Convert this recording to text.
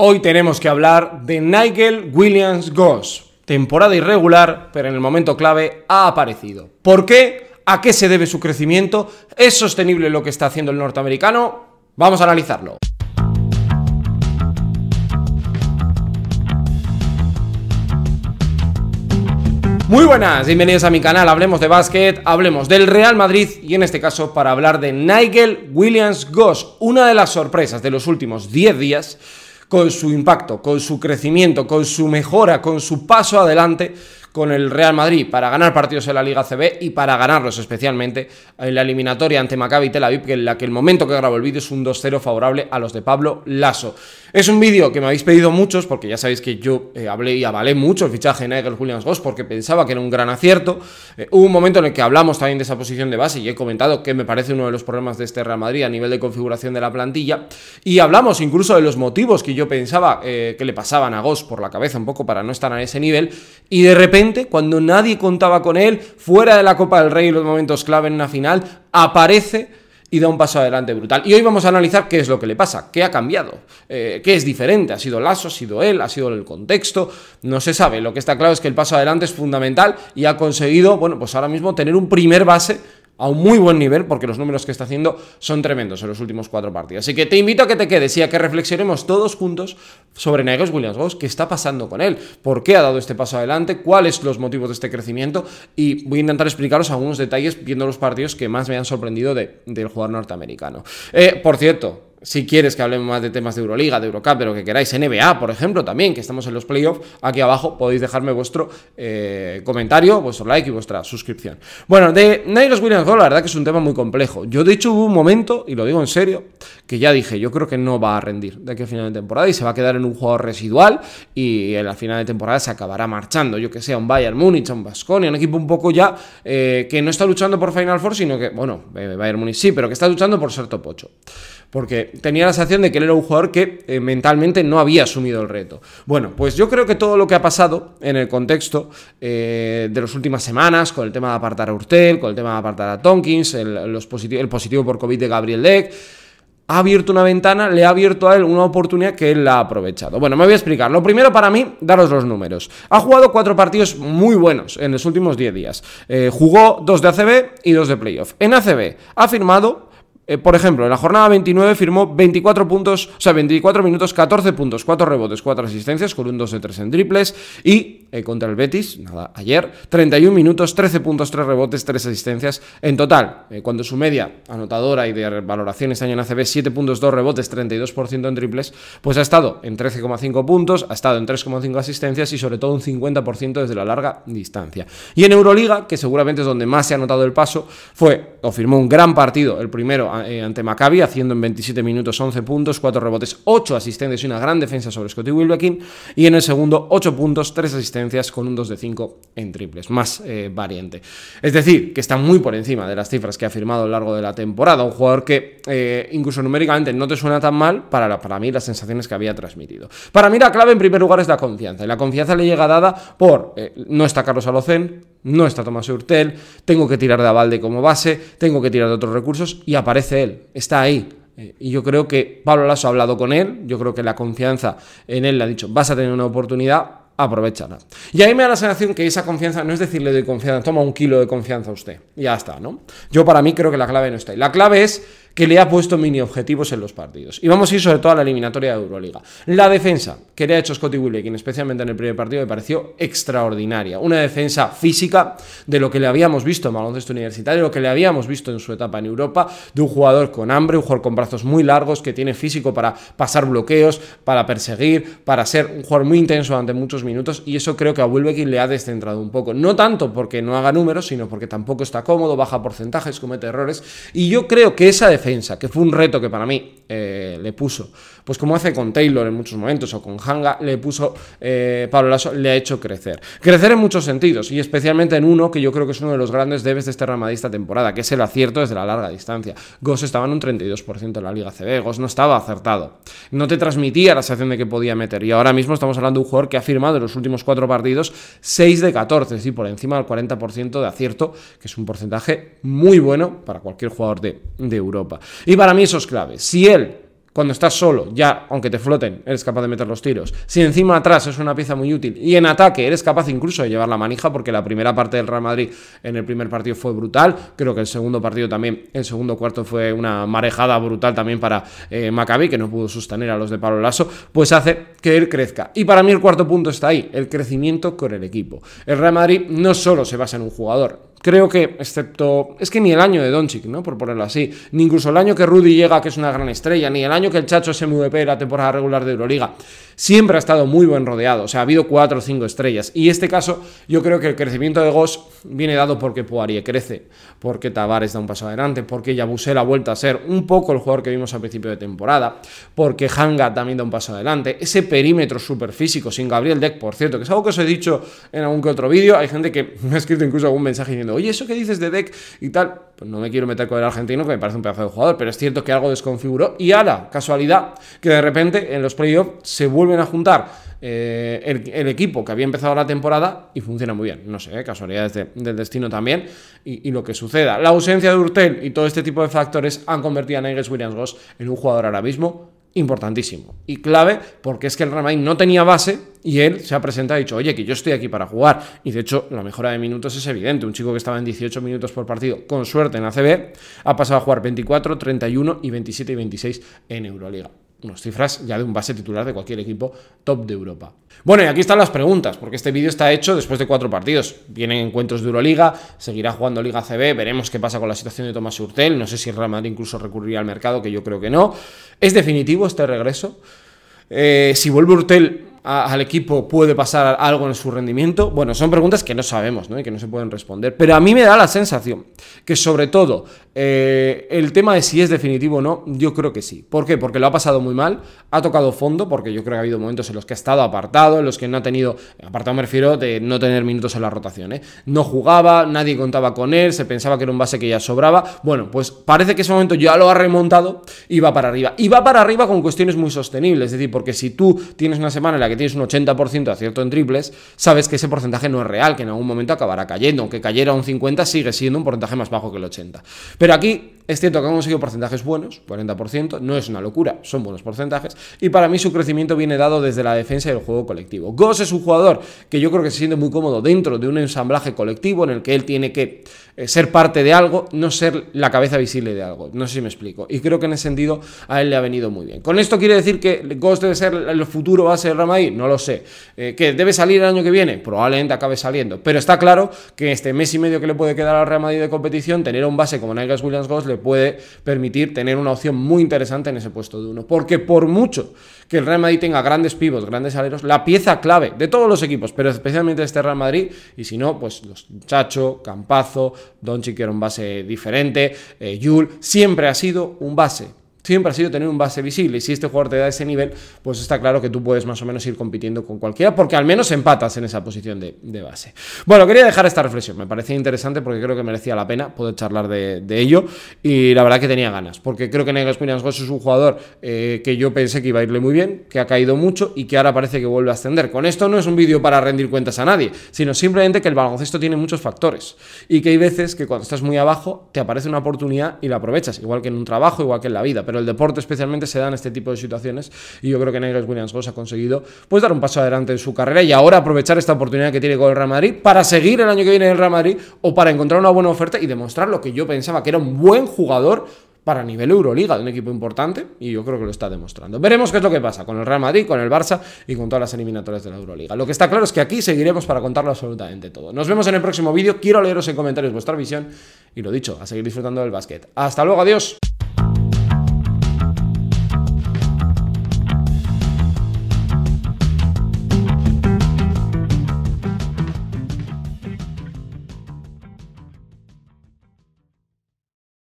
Hoy tenemos que hablar de Nigel Williams Goss. Temporada irregular, pero en el momento clave ha aparecido. ¿Por qué? ¿A qué se debe su crecimiento? ¿Es sostenible lo que está haciendo el norteamericano? Vamos a analizarlo. Muy buenas, bienvenidos a mi canal, hablemos de básquet, hablemos del Real Madrid y en este caso para hablar de Nigel Williams Goss, una de las sorpresas de los últimos 10 días con su impacto, con su crecimiento, con su mejora, con su paso adelante con el Real Madrid para ganar partidos en la Liga CB y para ganarlos especialmente en la eliminatoria ante Maccabi Tel Aviv, que en la que el momento que grabo el vídeo es un 2-0 favorable a los de Pablo Lasso. Es un vídeo que me habéis pedido muchos, porque ya sabéis que yo eh, hablé y avalé mucho el fichaje de Nigel Williams Goss porque pensaba que era un gran acierto. Eh, hubo un momento en el que hablamos también de esa posición de base y he comentado que me parece uno de los problemas de este Real Madrid a nivel de configuración de la plantilla. Y hablamos incluso de los motivos que yo pensaba eh, que le pasaban a Goss por la cabeza un poco para no estar a ese nivel. Y de repente cuando nadie contaba con él, fuera de la Copa del Rey y los momentos clave en una final, aparece y da un paso adelante brutal. Y hoy vamos a analizar qué es lo que le pasa, qué ha cambiado, eh, qué es diferente. ¿Ha sido Lazo, ha sido él, ha sido el contexto? No se sabe. Lo que está claro es que el paso adelante es fundamental y ha conseguido, bueno, pues ahora mismo tener un primer base a un muy buen nivel, porque los números que está haciendo son tremendos en los últimos cuatro partidos. Así que te invito a que te quedes y a que reflexionemos todos juntos sobre Negos Williams Goss, qué está pasando con él, por qué ha dado este paso adelante, cuáles son los motivos de este crecimiento y voy a intentar explicaros algunos detalles viendo los partidos que más me han sorprendido del jugador norteamericano. Eh, por cierto, si quieres que hablemos más de temas de Euroliga, de Eurocup, pero lo que queráis, NBA, por ejemplo, también, que estamos en los playoffs, aquí abajo podéis dejarme vuestro eh, comentario, vuestro like y vuestra suscripción. Bueno, de Nairos Williams la verdad que es un tema muy complejo. Yo, de hecho, hubo un momento, y lo digo en serio, que ya dije, yo creo que no va a rendir de aquí a final de temporada y se va a quedar en un jugador residual y en la final de temporada se acabará marchando, yo que sé, un Bayern Munich, un Basconia, un equipo un poco ya eh, que no está luchando por Final Four, sino que, bueno, eh, Bayern Munich sí, pero que está luchando por ser top 8 porque tenía la sensación de que él era un jugador que eh, mentalmente no había asumido el reto. Bueno, pues yo creo que todo lo que ha pasado en el contexto eh, de las últimas semanas, con el tema de apartar a Urtel, con el tema de apartar a Tonkins, el, positivo, el positivo por COVID de Gabriel Deck, ha abierto una ventana, le ha abierto a él una oportunidad que él la ha aprovechado. Bueno, me voy a explicar. Lo primero para mí, daros los números. Ha jugado cuatro partidos muy buenos en los últimos 10 días. Eh, jugó dos de ACB y dos de playoff. En ACB ha firmado eh, por ejemplo, en la jornada 29 firmó 24 puntos, o sea, 24 minutos, 14 puntos, 4 rebotes, 4 asistencias, con un 2 de 3 en triples y eh, contra el Betis, nada, ayer, 31 minutos, 13 puntos, 3 rebotes, 3 asistencias en total, eh, cuando su media anotadora y de valoración este año en ACB, 7 puntos, 2 rebotes, 32% en triples, pues ha estado en 13,5 puntos, ha estado en 3,5 asistencias y sobre todo un 50% desde la larga distancia. Y en Euroliga, que seguramente es donde más se ha notado el paso, fue o firmó un gran partido, el primero eh, ante Maccabi, haciendo en 27 minutos 11 puntos, 4 rebotes, 8 asistencias y una gran defensa sobre Scotty Wilbekin. Y en el segundo, 8 puntos, 3 asistencias con un 2 de 5 en triples, más eh, variante. Es decir, que está muy por encima de las cifras que ha firmado a lo largo de la temporada. Un jugador que eh, incluso numéricamente no te suena tan mal para, para mí las sensaciones que había transmitido. Para mí la clave en primer lugar es la confianza. Y la confianza le llega dada por no está Carlos Alocen, no está Tomás Urtel, tengo que tirar de Avalde como base, tengo que tirar de otros recursos y aparece él, está ahí. Eh, y yo creo que Pablo Lasso ha hablado con él, yo creo que la confianza en él le ha dicho, vas a tener una oportunidad, aprovechala. Y ahí me da la sensación que esa confianza no es decirle doy confianza, toma un kilo de confianza a usted, ya está, ¿no? Yo para mí creo que la clave no está ahí. La clave es que le ha puesto mini objetivos en los partidos. Y vamos a ir sobre todo a la eliminatoria de Euroliga. La defensa que le ha hecho Scotty Wilbekin especialmente en el primer partido, me pareció extraordinaria. Una defensa física de lo que le habíamos visto en baloncesto universitario, lo que le habíamos visto en su etapa en Europa, de un jugador con hambre, un jugador con brazos muy largos, que tiene físico para pasar bloqueos, para perseguir, para ser un jugador muy intenso durante muchos minutos. Y eso creo que a Wilbekin le ha descentrado un poco. No tanto porque no haga números, sino porque tampoco está cómodo, baja porcentajes, comete errores. Y yo creo que esa defensa que fue un reto que para mí eh, le puso. Pues como hace con Taylor en muchos momentos o con Hanga, le puso eh, Pablo Lasso, le ha hecho crecer. Crecer en muchos sentidos y especialmente en uno que yo creo que es uno de los grandes debes de este ramadista temporada, que es el acierto desde la larga distancia. Goss estaba en un 32% en la Liga CB, Goss no estaba acertado. No te transmitía la sensación de que podía meter y ahora mismo estamos hablando de un jugador que ha firmado en los últimos cuatro partidos 6 de 14, es decir, por encima del 40% de acierto, que es un porcentaje muy bueno para cualquier jugador de, de Europa. Y para mí eso es clave. Si él cuando estás solo, ya, aunque te floten, eres capaz de meter los tiros. Si encima atrás es una pieza muy útil y en ataque eres capaz incluso de llevar la manija, porque la primera parte del Real Madrid en el primer partido fue brutal. Creo que el segundo partido también, el segundo cuarto fue una marejada brutal también para eh, Maccabi, que no pudo sostener a los de Pablo Lasso, pues hace que él crezca. Y para mí el cuarto punto está ahí, el crecimiento con el equipo. El Real Madrid no solo se basa en un jugador, Creo que, excepto, es que ni el año de Doncic, ¿no? Por ponerlo así, ni incluso el año que Rudy llega, que es una gran estrella, ni el año que el Chacho es MVP la temporada regular de Euroliga, siempre ha estado muy buen rodeado, o sea, ha habido cuatro o cinco estrellas. Y este caso, yo creo que el crecimiento de Goss viene dado porque Poirier crece, porque Tavares da un paso adelante, porque Yabusel ha vuelto a ser un poco el jugador que vimos al principio de temporada, porque Hanga también da un paso adelante, ese perímetro súper físico, sin Gabriel Deck, por cierto, que es algo que os he dicho en algún que otro vídeo, hay gente que me ha escrito incluso algún mensaje diciendo, oye, eso que dices de Deck y tal, pues no me quiero meter con el argentino, que me parece un pedazo de jugador, pero es cierto que algo desconfiguró. Y la casualidad, que de repente en los playoffs se vuelven a juntar eh, el, equipo que había empezado la temporada y funciona muy bien. No sé, eh, casualidades del destino también y, lo que suceda. La ausencia de Urtel y todo este tipo de factores han convertido a Nigel Williams Goss en un jugador ahora mismo importantísimo y clave porque es que el Ramain no tenía base y él se ha presentado y ha dicho, oye, que yo estoy aquí para jugar. Y de hecho, la mejora de minutos es evidente. Un chico que estaba en 18 minutos por partido, con suerte en ACB, ha pasado a jugar 24, 31 y 27 y 26 en Euroliga unas cifras ya de un base titular de cualquier equipo top de Europa. Bueno, y aquí están las preguntas, porque este vídeo está hecho después de cuatro partidos. Vienen encuentros de Euroliga, seguirá jugando Liga CB, veremos qué pasa con la situación de Tomás Urtel, no sé si Real Madrid incluso recurriría al mercado, que yo creo que no. ¿Es definitivo este regreso? Eh, si vuelve Urtel, al equipo puede pasar algo en su rendimiento? Bueno, son preguntas que no sabemos ¿no? y que no se pueden responder. Pero a mí me da la sensación que sobre todo eh, el tema de si es definitivo o no, yo creo que sí. ¿Por qué? Porque lo ha pasado muy mal, ha tocado fondo, porque yo creo que ha habido momentos en los que ha estado apartado, en los que no ha tenido, apartado me refiero de no tener minutos en la rotación, ¿eh? no jugaba, nadie contaba con él, se pensaba que era un base que ya sobraba. Bueno, pues parece que ese momento ya lo ha remontado y va para arriba. Y va para arriba con cuestiones muy sostenibles, es decir, porque si tú tienes una semana en la que tienes un 80% de acierto en triples, sabes que ese porcentaje no es real, que en algún momento acabará cayendo. Aunque cayera un 50, sigue siendo un porcentaje más bajo que el 80. Pero aquí es cierto que hemos conseguido porcentajes buenos, 40%, no es una locura, son buenos porcentajes, y para mí su crecimiento viene dado desde la defensa del juego colectivo. Goss es un jugador que yo creo que se siente muy cómodo dentro de un ensamblaje colectivo en el que él tiene que eh, ser parte de algo, no ser la cabeza visible de algo. No sé si me explico. Y creo que en ese sentido a él le ha venido muy bien. ¿Con esto quiere decir que Ghost debe ser el futuro base de Ramadí? No lo sé. Eh, ¿Que debe salir el año que viene? Probablemente acabe saliendo. Pero está claro que este mes y medio que le puede quedar al Real de competición, tener un base como Nigel Williams Ghost le puede permitir tener una opción muy interesante en ese puesto de uno. Porque por mucho que el Real Madrid tenga grandes pivos, grandes aleros, la pieza clave de todos los equipos, pero especialmente de este Real Madrid, y si no, pues los Chacho, Campazo, Donchi, que era un base diferente, eh, Yul, siempre ha sido un base siempre ha sido tener un base visible. Y si este jugador te da ese nivel, pues está claro que tú puedes más o menos ir compitiendo con cualquiera, porque al menos empatas en esa posición de, base. Bueno, quería dejar esta reflexión. Me parecía interesante porque creo que merecía la pena poder charlar de, ello. Y la verdad que tenía ganas, porque creo que Negres Williams es un jugador eh, que yo pensé que iba a irle muy bien, que ha caído mucho y que ahora parece que vuelve a ascender. Con esto no es un vídeo para rendir cuentas a nadie, sino simplemente que el baloncesto tiene muchos factores y que hay veces que cuando estás muy abajo te aparece una oportunidad y la aprovechas, igual que en un trabajo, igual que en la vida pero el deporte especialmente se da en este tipo de situaciones y yo creo que Nigel Williams Goss ha conseguido pues dar un paso adelante en su carrera y ahora aprovechar esta oportunidad que tiene con el Real Madrid para seguir el año que viene en el Real Madrid o para encontrar una buena oferta y demostrar lo que yo pensaba que era un buen jugador para nivel Euroliga de un equipo importante y yo creo que lo está demostrando. Veremos qué es lo que pasa con el Real Madrid, con el Barça y con todas las eliminatorias de la Euroliga. Lo que está claro es que aquí seguiremos para contarlo absolutamente todo. Nos vemos en el próximo vídeo. Quiero leeros en comentarios vuestra visión y lo dicho, a seguir disfrutando del básquet. Hasta luego, adiós.